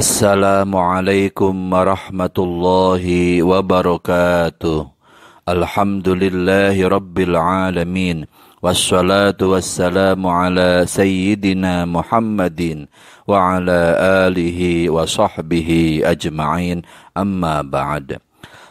Assalamualaikum warahmatullahi wabarakatuh Alhamdulillahi rabbil alamin Wassalatu wassalamu ala sayyidina Muhammadin Wa ala alihi wa sahbihi ajma'in Amma ba'd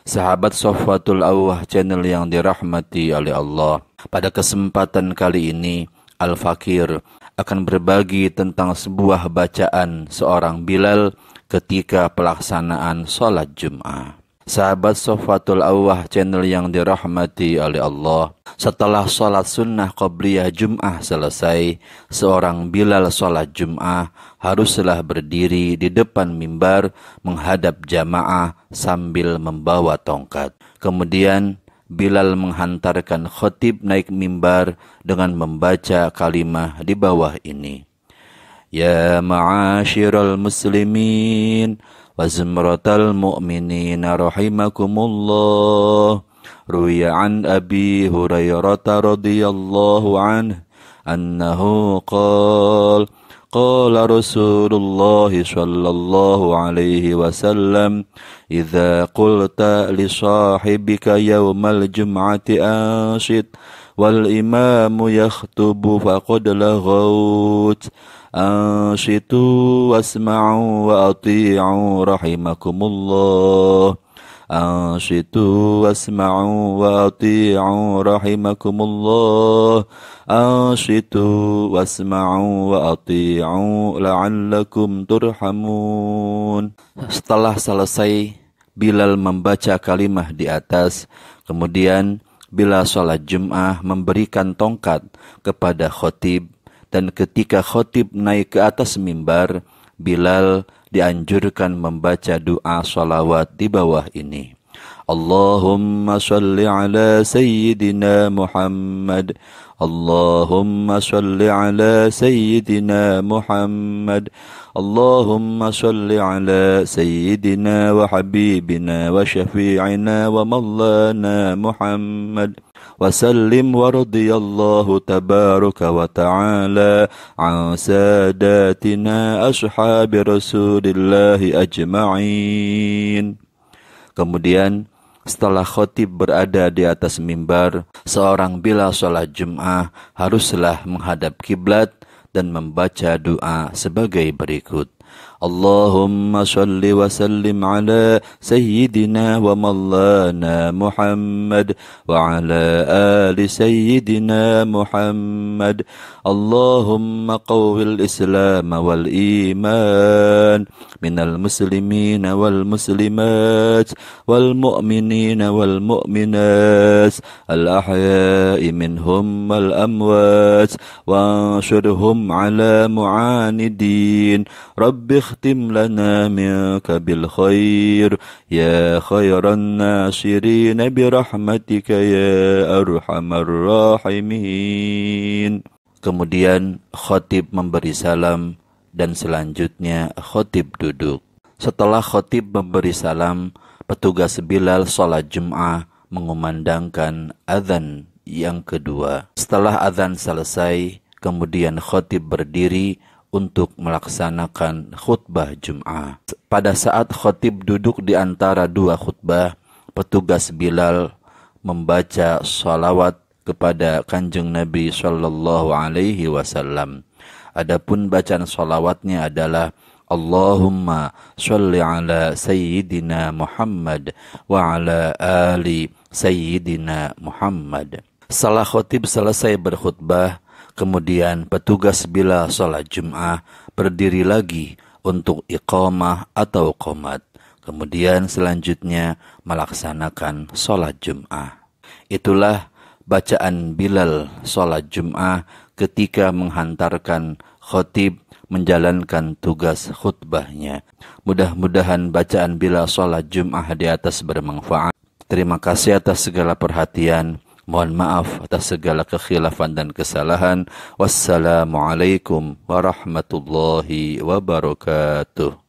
Sahabat Sofatul Awah channel yang dirahmati oleh Allah Pada kesempatan kali ini Al-Fakir akan berbagi tentang sebuah bacaan seorang Bilal ketika pelaksanaan sholat Jum'ah. Sahabat Sofatul Awah channel yang dirahmati oleh Allah. Setelah sholat sunnah Qobliyah Jum'ah selesai, seorang Bilal sholat Jum'ah haruslah berdiri di depan mimbar menghadap jamaah sambil membawa tongkat. Kemudian Bilal menghantarkan khotib naik mimbar dengan membaca kalimah di bawah ini. Ya ma'asyiral muslimin wa zumratal mu'minin rahimakumullah. Ruya an Abi Hurairah radhiyallahu anhu annahu qala قال رسول الله صلى الله عليه وسلم إذا قلت لصاحبك يوم الجمعة أنشط والإمام يخطب فقد لغوت أنشطوا واسمعوا وأطيعوا رحمكم الله أنشدوا واسمعوا وأطيعوا رحمكم الله أنشدوا واسمعوا وأطيعوا لعلكم ترحمون Setelah selesai Bilal membaca kalimah di atas Kemudian bila sholat Jum'ah memberikan tongkat kepada khotib dan ketika khotib naik ke atas mimbar, Bilal dianjurkan membaca doa salawat di bawah ini. Allahumma salli ala sayyidina Muhammad. Allahumma salli ala sayyidina Muhammad. Allahumma salli ala sayyidina wa habibina wa syafi'ina wa mallana Muhammad. وسلم ورضي الله تبارك وتعالى عن ساداتنا أصحاب رسول الله أجمعين Kemudian setelah khotib berada di atas mimbar, seorang bila sholat Jum'ah haruslah menghadap kiblat dan membaca doa sebagai berikut. اللهم صل وسلم على سيدنا ومولانا محمد وعلى آل سيدنا محمد اللهم قو الإسلام والإيمان من المسلمين والمسلمات والمؤمنين والمؤمنات الأحياء منهم والأموات وانشرهم على معاندين رب واختم لنا منك بالخير يا خير الناصرين برحمتك يا أرحم الراحمين Kemudian khotib memberi salam dan selanjutnya khotib duduk. Setelah khotib memberi salam, petugas Bilal sholat Jum'ah mengumandangkan azan yang kedua. Setelah azan selesai, kemudian khotib berdiri untuk melaksanakan khutbah Jum'ah. Pada saat khutib duduk di antara dua khutbah, petugas Bilal membaca salawat kepada kanjeng Nabi Shallallahu Alaihi Wasallam. Adapun bacaan salawatnya adalah Allahumma sholli ala sayyidina Muhammad wa ala ali sayyidina Muhammad. Salah khutib selesai berkhutbah, Kemudian petugas bila sholat Jum'ah berdiri lagi untuk iqamah atau qomat. Kemudian selanjutnya melaksanakan sholat Jum'ah. Itulah bacaan Bilal sholat Jum'ah ketika menghantarkan khotib menjalankan tugas khutbahnya. Mudah-mudahan bacaan Bilal sholat Jum'ah di atas bermanfaat. Terima kasih atas segala perhatian. Mohon maaf atas segala kekhilafan dan kesalahan. Wassalamualaikum warahmatullahi wabarakatuh.